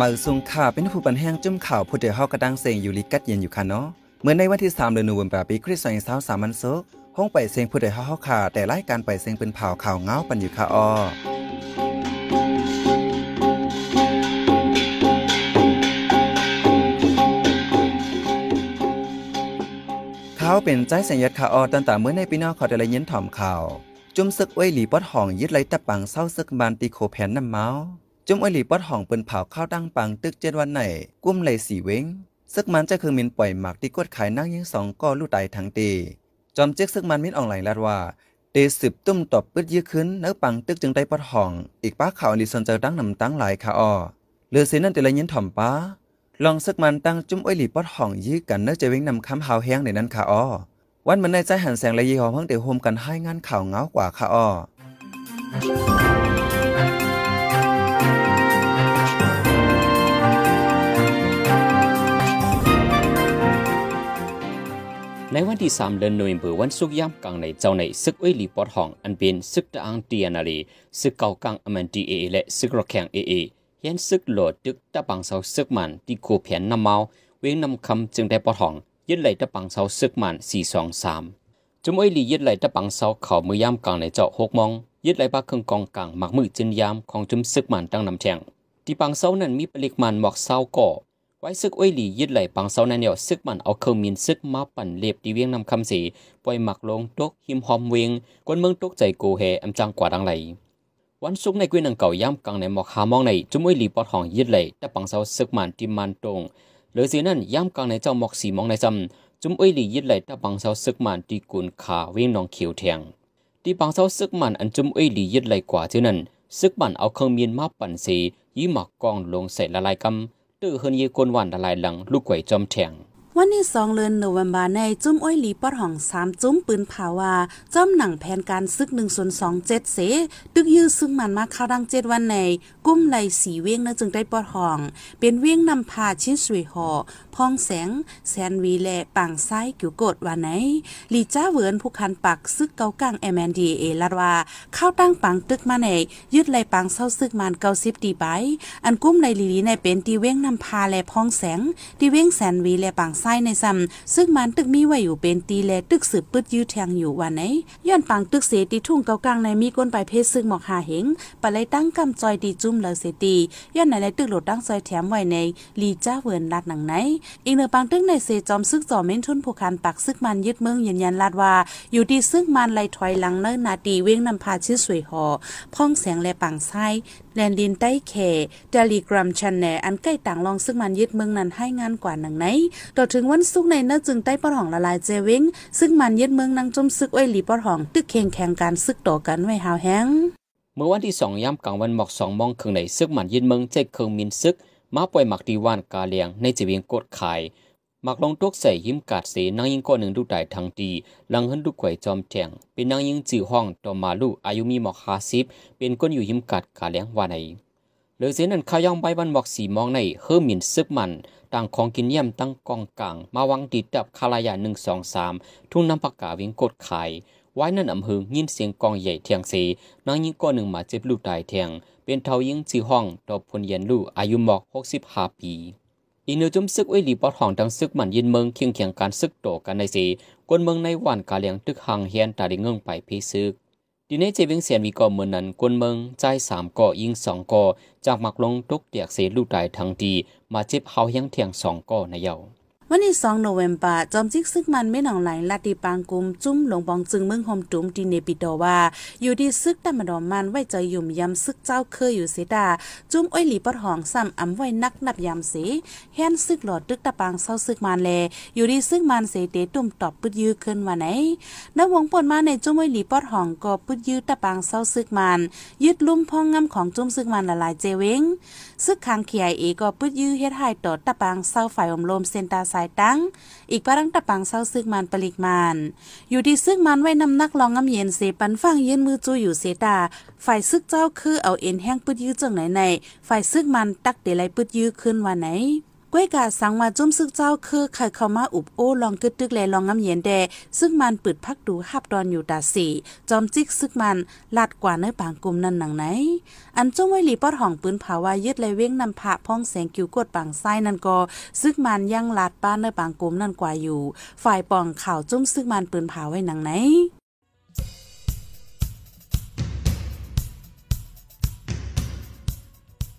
มาซุงข่าเป็นผู้ปันแห้งจุ่มข่าวผู้เดือดฮากระดังเสียงอยู่ลิกัดเย็นอยู่ค่ะเนาะเมื่อในวันที่ 3เดือนนุวมบาปีคริสต์ศักราชสามันโซห้องไปเสียงผู้เดือดฮาเาข่า แต่รายการไปเสียงเป็นเผาข่าวเงาปันอยู่ค่ะอ้อเขาเป็นใจสัญญาข่าออตั้งแต่เมื่อในปีนอขอดตละเย็นถ่อมข่าว จุ่มซึกไว้หลีปอดห่องยึดไรตะปังเศร้าซึกบานตีโคแผ่นน้ำเมาจุ้มอหลีปอดห่องเปิ้นเผาข้าวตั้งปังตึกเจ็ดวันไหน กุ้มเลยสีเว้งซึกมันจะคือมินปล่อยหมากที่กดขายนั่งยิงสองก็ลู่ตายทั้งตีจอมเจ๊กซึกมันมินออนไลน์ลาดว่า เตสิบตุ้มตบปืดยื้อขึ้นเนื้อปังตึกจึงได้ปอดห่อง อีกป้าข่าวอลีสนใจตั้งนำตั้งหลายขาออเลือเซนั่นแต่ละยินถ่อมป้าลองซึกมันตั้งจุ้มออยลีปอดห่องยื้อกันเนื้อจะเวงนำคำหาวแห้งในนั้นขาออวันมันในใจหันแสงและยีหอมเพิ่งเยวโฮมกันให้งานข่าวเงากว่าขาออในวันที่3เดือนหนเ่มเบอรวันสุกยามกลางในเจ้าในซึกเอลีปอดห้องอันเป็นซึกตะอังเตียนาลีซึกเก่ากลางอเมนดี เอและซึกรอแข็งเอเอเห็นซึกโหลดดึกตะปังเสาซึกมันที่โกเพียนนำเมาเวงนำคำจึงได้ปอดห้องยึดไหลตะปังเสาซึกมัน423จุมเอลียึดไหลตะปังเสาเข่ามือยามกลางในเจ้า6มองยึดไหลปากเครื่งกองกลางหมักมือจึนยามของจุมซึกมันตั้งนำแทงที่ปังเสานั้นมีปลิกมันหมอกเสาก่อไว้ซึกอ้วยหลียึดไหลปังเซานันเดียวซึกมันเอาเครื่องมินซึกมาปั่นเล็บดีเวียงนำคำสีปล่อยหมักลงตกหิมหอมเวงกวนเมืองตกใจกูเฮอัมจังกว่าดังไหลวันสุกในกุยนังเก่าย่ำกลางในหมอกหามองในจุมวยหลีปอดห้องยึดไหลแต่ปังเซาซึกมันติมันตรงหรือสีนั่นย่ำกลางในเจ้าหมอกสีมองในจำจุมอ้วยหลียึดไหลแต่ปังเซาซึกมันตีกุนขาเวียงนองเขียวเทียงตีปังเซาซึกมันอันจุมอ้วยหลียึดไหลกว่าเท่านั้นซึกมันเอาเครื่องมินมาปั่นสียี่หมักกองลงใส่ละลายกำตื้อเฮือนยีกวนหวานละลายหลัง ลูกไก่จอมแทงวันที่สองเลือนโนววมบาในจุ้มอ้อยหลีปอดห่องสามจุ้มปืนผาวาจ้อมหนังแผนการซึกหนึ่งส่วนสองเจ็ดเสตึกยื้อซึ่งมันมาเข้าดังเจ็ดวันใน กุ้มไหลสีเวียงนะจึงได้ปอดห่อง เป็นเวียงนำพาชิ้นสวยห่อพองแสง แสนวีแลปังซ้ายกิวกดวันไหนหลีจ้าเวินผู้คันปัก ซึกเกากลางเอ็มแอนดีเอลาว่าเข้าตั้งปังตึกมาในยึดไหลปังเศร้าซึกมันเกาสิบตีไปอันกุ้มไหลลีลีในเป็นตีเวียงนำพาแลพองแสงตีเวียงแสนวีแลปังไส้ในซ้ำซึ่งมันตึกมีไว้อยู่เป็นตีแลตึกสืบปืดยื้อแทงอยู่วันไหนย้อนปังตึกเสตีทุ่งเก่ากลางในมีก้นปลายเพชรซึ่งหมอกหาเหงปะเลยตั้งกำจอยดีจุ่มเลาเสตีย้อนในในตึกหลดตั้งซอยแถมไว้ในลีจ้าเวินลาดหนังไหนอีกเนื้อปังตึกในเสจอมซึกจออเม้นทุนผู้คันปักซึกมันยึดเมืองยืนยันลาดว่า อยู่ดีซึ่งมันไหลถอยหลังเนิ่นนาตีเว้งนำพาชื่อสวยหอพ่องแสงและปังไส้แลนดินใต้เขเดลีกรัมชันแนอันใกล้ต่างลองซึ่งมันยึดเมืองนั้นให้งานกว่าหนังไหน ต่อถึงวันสุกในน้าจึงใต้ปอดหองละลายเจวิง ซึ่งมันยึดเมืองนังจมซึกไว้หลีปอดหอง ตึกเค่งแข่งการซึกต่อกันไว้หาวแห้งเมื่อวันที่สองย่ำกลางวันหมอกสองมองคืนไหนซึกมันยึดเมืองเจ๊เคืองมินซึก มาปล่อยหมักดีวานกาเลียงในเจวิงกดขายมักลงตกใส่หิมกาดเสนางยิงก้อนหนึ่งดูได้ทางดีหลังหันดูไข่จอมแจงเป็นนางยิงจื่อห้องต่อมาลูกอายุมีหมอกหาสิบเป็นก้นอยู่หิมกาดกาแหลงว่าในเหลือเสนั้นข้าย่องใบบันหมอกสีมองในเฮอร์มินซึกมัน ต่างของกินเยี่ยมตั้งกองกลาง มาวังติดดับคาลายาหนึ่งสองสามทุ่งน้ำปากกาวิ่งกดขาย ไว้นั่นอำเภอยินเสียงกองใหญ่เทียงเสนางยิงก้อนหนึ่งมาเจ็บลูกตายเทียงเป็นเทายิงจื่อห้องต่อพลเย็นลูกอายุหมอกหกสิบห้าปีอีเนื้อจุ้มซึกไว้หลีปอดหองดังซึกมันยินเมืองเคียงเคียงการซึกโตกันในสีกวนเมืองในวันกาเลียงตึกหังเฮียนตาดิเงื่งไปพีซึกดีในเจวิงเสียนวีก่อเมือนนั้นกวนเมืองใจสามก่อยิงสองก่อจากหมักลงตกเตียกเสลูกตายทั้งดีมาเจ็บเฮาเฮียงเทียงสองก่อในเยาวาวันที่2โนเวมบาจอมจิกซึกมันไม่หนองไหล ลาติปางกุมจุ้มหลงบองจึงเมืองโฮมจุ้มดีเนปิโดว่า อยู่ดีซึกตามดอมมันไว้ใจยุ่มยำซึกเจ้าเคยอยู่เสดา จุ้มอ้อยหลีปอดหองซ้ำอำไว้นักนับยำเสแฮนซึกหลอดตึกตะปางเศร้าซึกมันแลอยู่ดีซึกมันเสเตตุ้มตอบปึดยื้อขึ้นว่าไหนนวงปนมาในจุ้มอ้อยหลีปอดหองก็ปึดยื้อตะปางเศร้าซึกมัน ยึดลุ่มพองงำของจุ้มซึกมันละลายเจเวงซึกคางเขียเอก็ปื้ดยื้อเฮ็ดให้ต่อตะปางเศร้าฝ่ายอมลมเซนตาสายตั้งอีกปรังตะปางเศร้าซึกมันปลิกมันอยู่ที่ซึกมันไว้นำนักลองงำเย็นเสปันฟังเย็นมือจูอยู่เสตา ฝ่ายซึกเจ้าคือเอาเอ็นแห้งปื้ดยื้อจังไหนในฝ่ายซึกมันตักเดลัยปื้ดยื้อขึ้นวันไหนก้วยกาสังมาจุ้มซึกเจ้าคือใครเข้ามาอุบโอ้ลองกึดตึกแลลองงำเย็นแดซึ่งมันปืดพักดูหับดอนอยู่ตาสีจอมจิกซึกมันลาดกว่าเนื้อปางกลุ่มนั่นหนังไหน อันจุ้มไว้หลีปอดห้องปืนผาวายึดเลยเว้งนำผะพ้องแสงกิวกดปางไส้นั่นก็ซึกมันยังลาดป้าเนื้อปางกลุ่มนั่นกว่าอยู่ ฝ่ายปองข่าวจุ้มซึกมันปืนผาไว้หนังไหน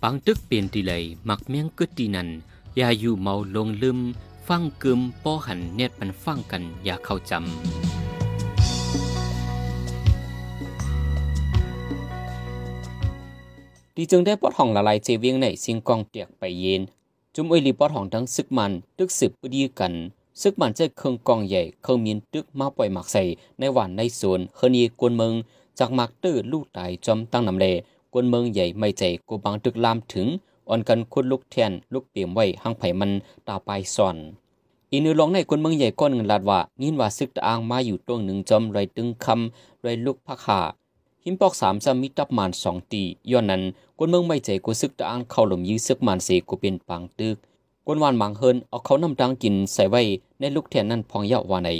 ปังตึกเปลี่ยนตีเลยมักเมียงกึดตีนันอย่าอยู่เมาลงลืมฟังกึมป้อหันเน็ดมันฟังกัน อย่าเข้าจำดีจึงได้ปอดห้องละลายเจวิยงในสิงกองเตียกไปเย็น จุมเอลีปอดห้องทั้งซึกมันตึกสืบปดีกัน ซึกมันเจ้เครื่องกองใหญ่เครื่องมีนตึกมาปล่อยหมักใส่ในหวานในสวนเฮนีกวนเมืองจากหมักตื้อลูกตายจอมตั้งนำเลกวนเมืองใหญ่ไม่ใจกูบังตึกลามถึงออนกันคุดลูกแทนลูกเปียมไว้หังไผมันตาปลายซ่อนอีนือลองในคนเมืองใหญ่ก้อนงนลาดว่ายินว่าซึกตะอางมาอยู่ตังหนึ่งจอมไรตึงคำไรลูกพกขาหิมปอกสามซ้ำมิตับมันสองตีย้อนนั้นคนเมืองไม่ใจกูซึกตะอางเข้าหลมยื้อซึกมันเสกูเป็นปางตึกคนวานบางเฮินเอาเขานำตังกินใส่ไว้ในลูกแทนนั่นพองยาววาใน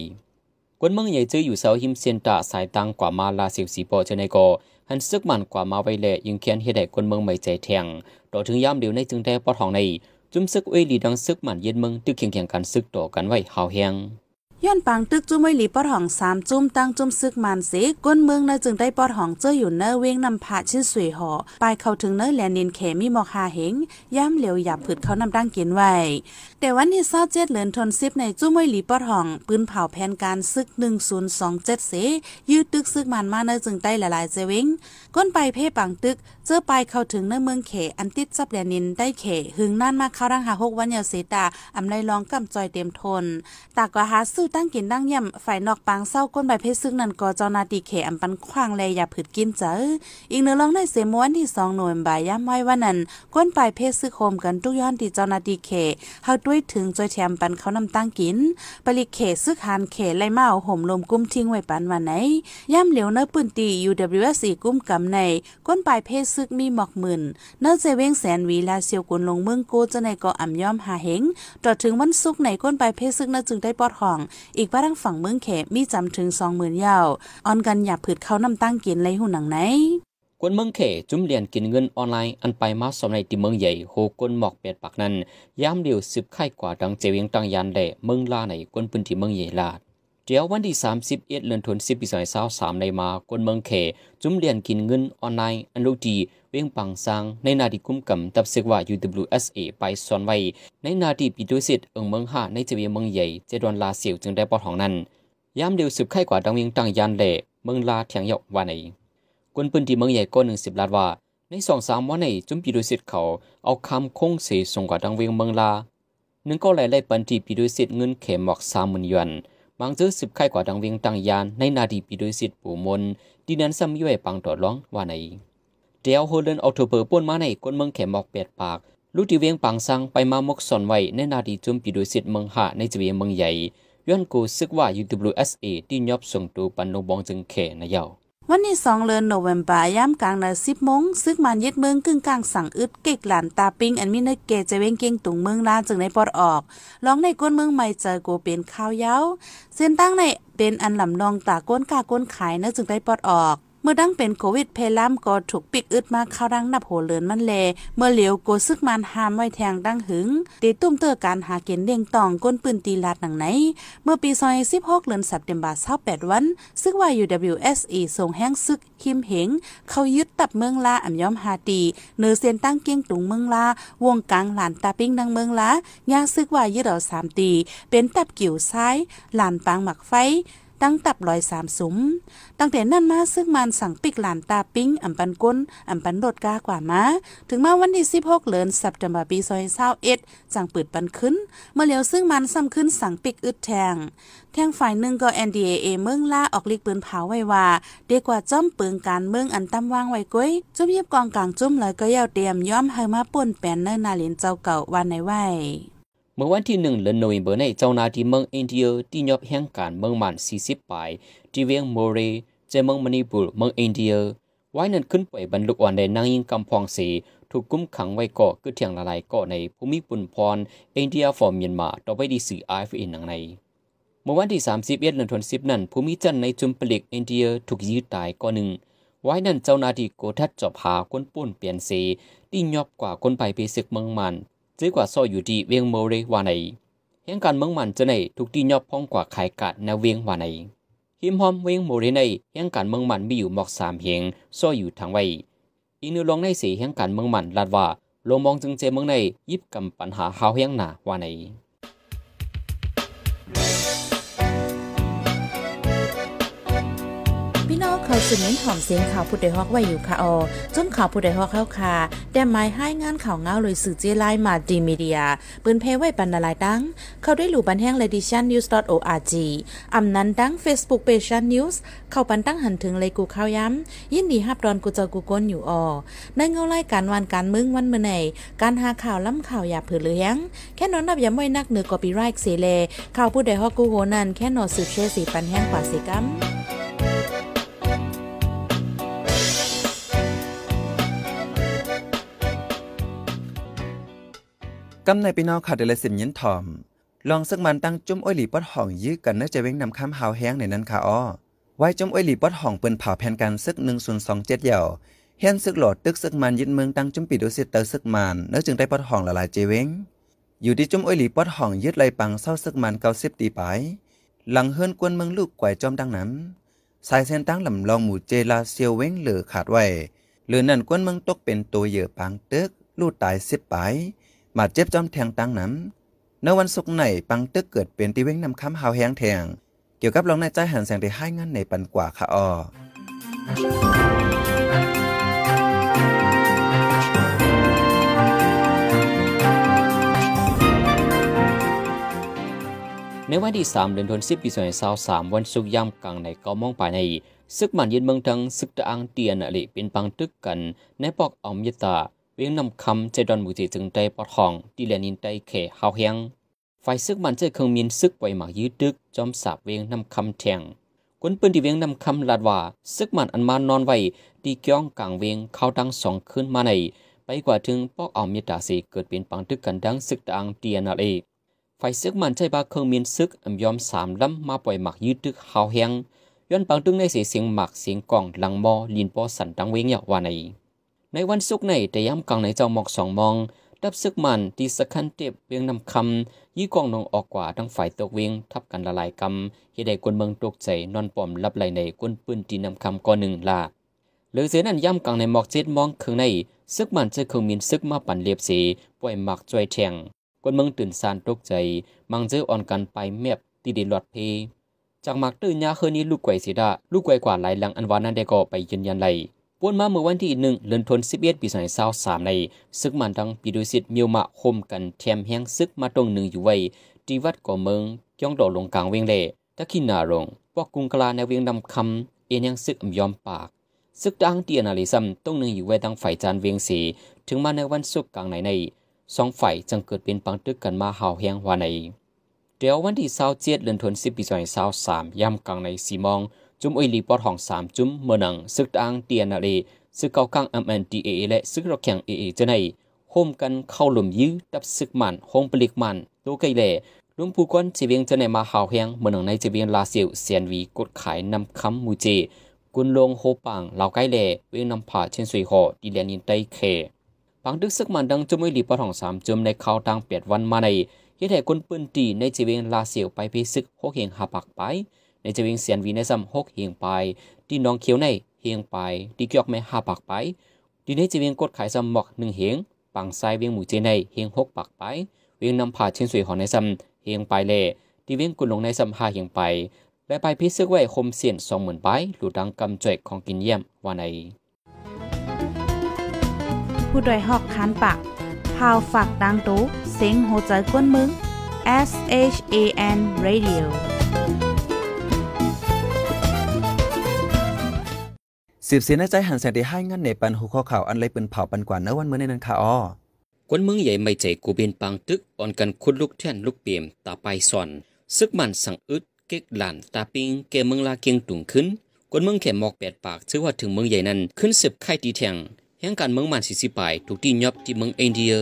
คนเมืองใหญ่เจออยู่เสาหิมเซียนตาสายตังกว่ามาลาเสียวสีปอเจนในกอหันซึกมันกว่ามาไวเลยยิงเขียนเฮ็ดให้คนเมืองไม่ใจแทงต่อถึงย่ำเดียวในจึงได้ปอทองใน จุ้มซึกเอลีดังซึกมันเย็นเมืองตึกเขียงเขียงกันซึกต่อกันไว้ หาวแหงย้อนปังตึกจุ้มไว้หลีปอดห่องสามจุ้มตั้งจุ้มซึกมันเสก้นเมืองเนจึงได้ปอดห่องเจ้ออยู่เนอเวงนำผาชื่อสวยหอปลายเข้าถึงเนอแลนินเขมีมอคาเหงย่ำเหลวหยับผืดเขานำดั้งเกียนไว้ แต่วันที่เศร้าเจ็ดเหลินทนซิบในจุ้มไว้หลีปอดห่อง ปืนเผาแผนการซึกหนึ่งศูนย์สองเจ็ดเส ยืดตึกซึกมันมาเนอจึงได้ลลายเจวิงก้นไปเพ่ปังตึกเจ้าปลายเข้าถึงเนอเมืองเขอันติดซับแลนินได้เขหึงนั่นมาเข้าร่างหาหกวันยาเสตาอำไรลองกำจอยเต็มทนตากว่าหาสู้ตั้งกินนั้งย่ำฝ่ายนอกปางเศร้าก้นใบเพชรซึ่งนันก็จอนาตีเขอันปันควางแลอย่าผืดกินเจออีกเนื้อลองในเสมวนที่สองหน่วยใบย่ำไว้ว่านั้นก้นใบเพชรซึ่งโคมกันทุกย้อนที่จอนาตีเขเฮาด้วยถึงจอยแถมปันเขานำตั้งกิน ปริเขซึ่งหานเขไล่เมาห่มลมกุ้มทิ้งไว้ปันวันไหน ย่ำเหลียวเนื้อปืนตี UWS กุ้มกำใน ก้นใบเพชรซึ่งมีหมอกหมื่นเนื้อเซเวงแสนวีลาเซียวกุนลงเมืองโกจะในก็อ่ำย่อมหาเหงต่อถึงวันศุกร์ในก้นปลเพชรซึ่งน่าจึงได้ปอดห้องอีกบ้าทังฝั่งเมืองเขมีจำถึงสองหมื่นยาวออนกันหยาบผืดเข้าน้ำตั้งกินไรหูหนังไหนคนเมืองเขจุ่มเรียนกินเงินออนไลน์อันไปมาสมในตีเมืองใหญ่โหกนหมอกเปียดปากนั้นย้ำเดียวสืบไข่กว่าดังเจวิงตังยานแด่เมืองลาในกนพื้นที่เมืองใหญ่ลาดเดี๋ยววันที่30เอ็ดเลือนธันวาคมปี2023ในมาคนเมืองเข จุ่มเรียนกินเงินออนไลน์อันลูดีเวียงปังซังในนาทีกุ้มกำตับเสกว่า UWSA ไปสอนไว้ ในนาทีปีด้วยสิทธิ์เอิงเมืองห้า ในเจวีเมืองใหญ่เจดอนลาเสียวจึงได้ปอดของนั้น ยามเดียวสืบไข่กว่าดังเวียงตั้งยานเล่เมืองลาเถียงยกวันในกวนปืนที่เมืองใหญ่ก็หนึ่งสิบล้านว่าในสองสามวันในจุ่มปีด้วยสิทธิ์เขาเอาคำคงเสียส่งกว่าดังเวียงเมืองลาหนึ่งก็หลายหลายปันที่ปีด้วยสิทธิ์เงินเข็มหมอกสามหมื่นยวนัังงอสืบไข้กว่าดียงตังยานในนาดีปีดยสิทธิ์ปู่มนดินันซ้ำย่อยปังตอดร้องว่าในเดียวโฮเลนออกเทเปอร์ป้นมาในคนเมืองแขมอกเปียดปากลูกที่เวียงปังซังไปมามกสอนไว้ในนาดีจุมปีดยสิทธิ์เมืองหาในจีเวียงเมืองใหญ่ย้อนกูซึกว่ายูทูบลูเอสเอที่ยอบส่งตัวปันนงบองจึงเขนายาววันนี้สองเลินโนเวมบาย่ำกลางนาสิบโมงซึกมันยึดเมืองกึ่งกลาง สั่งอึดเก็กหลานตาปิงอันมีเนเกจะเว้งเก่งตุงเมืองลาจึงในปอดออก ลองในก้นเมืองใหม่เจอโกเป็นข้าวเย้าเส้นตั้งในเป็นอันลำนองตาก้นกาก้นขายเนื้อจึงได้ ปอดออกเมื่อดังเป็นโควิดเพลามก็ถูกปิกอึดมาเข้าดังนับโหเลอนมันแลเมื่อเหลียวโกซึกมันหามไว้แทงดังหึงตตุ้มเตอร์การหาเกณฑ์เด้งตองก้นปืนตีลาดหนังไหน เมื่อปีซอยสิบหกเลือนสัปเดมบาเศร้าแปดวัน ซึกว่า่ w s e ส่งแห้งซึก คิมเหง เขายึดตับเมืองลาอ่ำย้อมฮาตี เนื้อเซียนตั้งเกียงตุงเมืองลาวงกลางหลานตาปิ้งดังเมืองลาย่างซึกว่ายึดเอาสามตี เป็นตับกิ่วซ้าย หลานปางหมักไฟตั้งตับลอยสามสุม ตั้งแต่นั่นมาซึ่งมันสั่งปิกหลานตาปิ้งอัมปันก้นอัมปันโดดกากว่ามา ถึงมาวันที่สิบหกเลือนสัปดาห์ปีซอยเศร้าเอ็ดจังปืดปันขึ้น เมื่อเลียวซึ่งมันซ้ำขึ้นสั่งปิกอึดแทงแทงฝ่ายหนึ่งก็ n d a ีเมืองล่าออกลิกปืนเผาไว้ว่า เดีกว่าจ้อมปืนการเมือง อันตั้มว่างไว้ก้ยจุ่มเย็บกองกลางจุ่มเลยก็ยาวเตรียมย้อมให้มาป่นแปนเนินนาลินเจ้าเก่าวันในไหวเมื่อวันที่หนึ่งเดือนนเวมเบอร์ในเจ้านาที่เมืองอินเดียที่ยอบแห่งการเมืองมันสี่สิบปายที่เวียงโมเรจะเมืองมณีบุรเมืองอินเดียไว้นั้นขึ้นไปบรรลุอันในนางยิงกำพองสีถูกกุ้มขังไว้ก่อคือเถียงละลายก่อในภูมิปุนพรอินเดียฟอร์มเมียนมาต่อไปดีสื่อไอฟเอ็นหนังในเมื่อวันที่สสามิบเอ็ดือนธันวาคมนั้นภูมิจันในจุมปลิกอินเดีย ถูกยืดตายก่อหนึ่งไว้นั่นเจ้านาที่โกทัดจอบหาคนปุ่นเปลี่ยนสีที่ยอบกว่าคนไปไปศึกเมืองมันจกว่าซอยอยู่ที่เวียงโมเรวาไนเหงการเมืองมันจะในทุกที่ยอบพ้องกว่าขายกัดในเวียงวาไนหิมหอมเวียงโมเรในเหงการเมืองมันมีอยู่หมอกสามเหงซอยอยู่ทางไว้อีนุลองในสีเหงการเมืองมันลาดว่าลงมองจึงเจเมืองในยิบกำปัญหาหฮาเหงหนาวาไนน้องเขาสืบเน้นหอมเสียงข่าวผู้ใดฮอกไว้อยู่ค่ะออจนข่าวผู้ใดฮอกเข้าค่ะแต่หมายให้งานข่าวเงาเลยสื่อเจไลมาดีมีเดียปืนเพไว้ปันนาลายดัง เขาได้หลู่บันแห้งเลดิชันนิวส์ .org อำนั้นดังเฟซบุ๊กเพจชันนิวส์เข้าปันตั้งหันถึงเลยกูเข้าย้ำยินดีฮับดอนกูเจอกูก้นอยู่ออในเงาไล่การวันการมึงวันเมื่อไหการหาข่าวล้ำข่าวอย่าเผือเลี้ยงแค่นอนนับอย่าไม่นักเหนือกอปีไรค์เสเลข่าวผู้ใดฮอกกูโหนันแค่นอนสืบเชสีปันแห้งกว่าสีกัมกำในปีนอขาดเดลสินยินถอม ลองึ่กมันตั้งจุ้มอ้อยหลีปอดห่องยื้อกันเนื้อจะเว้งนำข้ามหาวแห้งในนั้นค่ะอ้อ ไว้จุ้มอ้อยหลีปอดห่องเปิ้นเผาแผ่นกันซึกหนึ่งศูนย์สองเจ็ดเหี่ยวเฮียนซึกหลอดตึกซึกมันยึดเมืองตั้งจุ้มปีดูสิเตอร์ซึกมันเนื้อจึงได้ปอดห่องละลายเจเว้ง อยู่ที่จุ้มอ้อยหลีปอดห่องยึดไรปังเศร้าซึกมันเก้าสิบตีไป หลังเฮือนกวนเมืองลูกกวยจอมดังนั้น สายเส้นตั้งลำลองหมู่เจลาเซียวเว้งเหลือขาดไว้เหลือนั่นกวนเมืองตกเป็นตัวเหยื่อปังตึกลู่ตายสิบไปมาเจ็บจอมแทงตังน้ำในวันศุกร์ไหนปังตึกเกิดเป็นตีเว้งนำคำหาวแหงแทง เกี่ยวกับลองในใจหัน แสงที่ให้งานในปันกว่าค่ะออในวันที่ 3เดือนธันวาคมปี2023วันศุกร์ย่ำกลางในกอมองปายใน ซึกมันยืนเมืองทังซึกตะอังเตียนอะไรเป็นปังตึกกันในปอกอมยตาเวียงนำคำเจดอนมุติถึงใจปอดห้องดีแลนินใจเขเฮาเฮียงไฟซึกมันเจเครื่องมีนซึกไวหมากยืดดึกจอมสาบเวียงนำคำแทงควนปืนที่เวียงนำคำลาดว่า ซึกมันอันมานอนไว้ดีเกี้ยงกลางเวียงเข้าดังสองขึ้นมาในไปกว่าถึงปอกเอาเมีตาสีเกิดเป็นปังทึกกันดังซึกดังเตียนอะไรไฟซึกมันใจบาเครื่องมีนซึกอันยอมสามล้ำมาปล่อยหมากยืดดึกเฮาเฮียงย้อนปังตึงในเสียงหมักเสียงกล่องหลังมอลินปอสันดังเวียงอยาว่าในในวันศุกร์ในแต่ย้ำกลางในเจ้าหมอกสองมองดับซึกมันตีสคันเต็บเบียงนำคำยี่กองนองออกกว่าทั้งฝ่ายตกเวงทับกันละลายกำเุใดกวนเมืองตกใจนอนปอมรับไหลในกวนปืนตีนำคำก้อนหนึ่งลาเหลือเสียนั้นย้ำกลางในหมอกเจ็ดมองเคืองในซึกมันจะเครื่องมีนซึกมาปั่นเลียบสีป่วยหมักจอยแทงกวนเมืองตื่นสานตกใจ มังเจออ่อนกันไปเมียบตีดินหลอดเพ จากหมักตื่นยาคืนนี้ลูกไกวสีดาลูกไกวกว่าหลายหลังอันวานนั้นได้ก่อไปยืนยันไหลปวนมาเมื่อวันที่หนึ่งเดือนธันวาคมปีสองพันสิบสามในซึกมันดังปีดุสิตมีวมาคมกันแถมแห้งซึกมาตรงหนึ่งอยู่ไว้ที่วัดก่อเมืองย่องดอกลงกลางเวียงเล่ตะขินนารงปอกกุงกลาในเวียงดำคำเอ็นยังซึกยอมปากซึกดังเตียนาลิซัมตรงหนึ่งอยู่ไว้ดังฝ่ายจานเวียงสีถึงมาในวันศุกร์กลางไหนในสองฝ่ายจึงเกิดเป็นปังตึกกันมาเห่าแห้งหัวในเดี๋ยววันที่เศร้าเจ็ดเดือนธันวาคมปีสองพันสิบสามย่ำกลางในสีมองจุมอุยลีปอดห้องสามจุมเมือนังซึกตางเตียนาเลซึกเกาคัง MNDA และซึกรกแข่ง AA จะในโฮมกันเข้าหลุมยื้อตับซึกมัน้องปลิกมันโักไกเล่ลุงผู้ควนจีเวียงจะในมาหาวแหงเมือนังในจีเวียงลาเซียวเซียนวีกดขายนำคำมูเจ กุนลงโฮปังเหล่าไกเลเวียงนำผ่าเชนสุยหอดีเลนินไตเคบังดึกซึกมันดังจุมอุยลีปอดห้องสามจุมในเข่าทตางเปียดวันมาในเหตุแห่คนปืนตีในจีเวียงลาเซียวไปพิซึกโคเฮงหาปักไปในจะวิงเสียนวีในซ้ำหกเฮียงไป ที่น้องเขียวในเฮียงไปที่เกียกไม่ห้าปากไปดีในจะวิงกดขายซ้ำหมอกหนึ่งเฮียงปังไซเวียงหมู่เจในเฮียงหกปากไปเวียงนำผาเชินสวยของในซ้ำเฮียงไปเล่ที่เวียงกุลลงในซ้ำห้าเฮียงไป และไปพิซึกไว้คมเสียนสองหมื่นไปหลุดดังกำจ่อยของกินเยี่ยมวันในผู้ดยหอกคานปาก พาวฝากดังตู้เสียงโหใจกวนมึง S H A N Radio สิบสีนใจหันแสงที่ให้งั้นในปันหูข้อข่าวอันไรเป็นเผาปันกว่าเนื้อวันเมื่อในนั้นค่ะอ้อคนเมืองใหญ่ไม่ใจกูเบนปังตึกอ่อนกันคุดลูกเท่นลูกเปียมตาไปส่อนซึกมันสั่งอึดเก๊กหลานตาปิงเกเมืองลาเกียงตุงขึ้นคนเมืองแขมอกแปดปากชื่อว่าถึงเมืองใหญ่นั้นขึ้นเสบไข่ตีแทงแห่งการเมืองมันสิสิปายถูกที่ยอบที่เมืองอินเดีย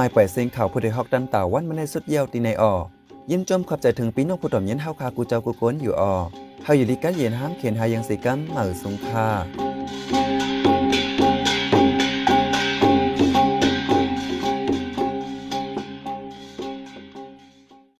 มายปล่อยเสียงข่าวผู้ใดฮอกดันต่าวันมาในสุดเยี่ยวตีในออยินจมขับใจถึงปีน้องผู้ต่อมยินเฮาคากูเจ้ากูโกนอยู่ออเฮาอยู่ดีกันเย็นห้ามเขียนหายังสีกัมเหมือสุงคา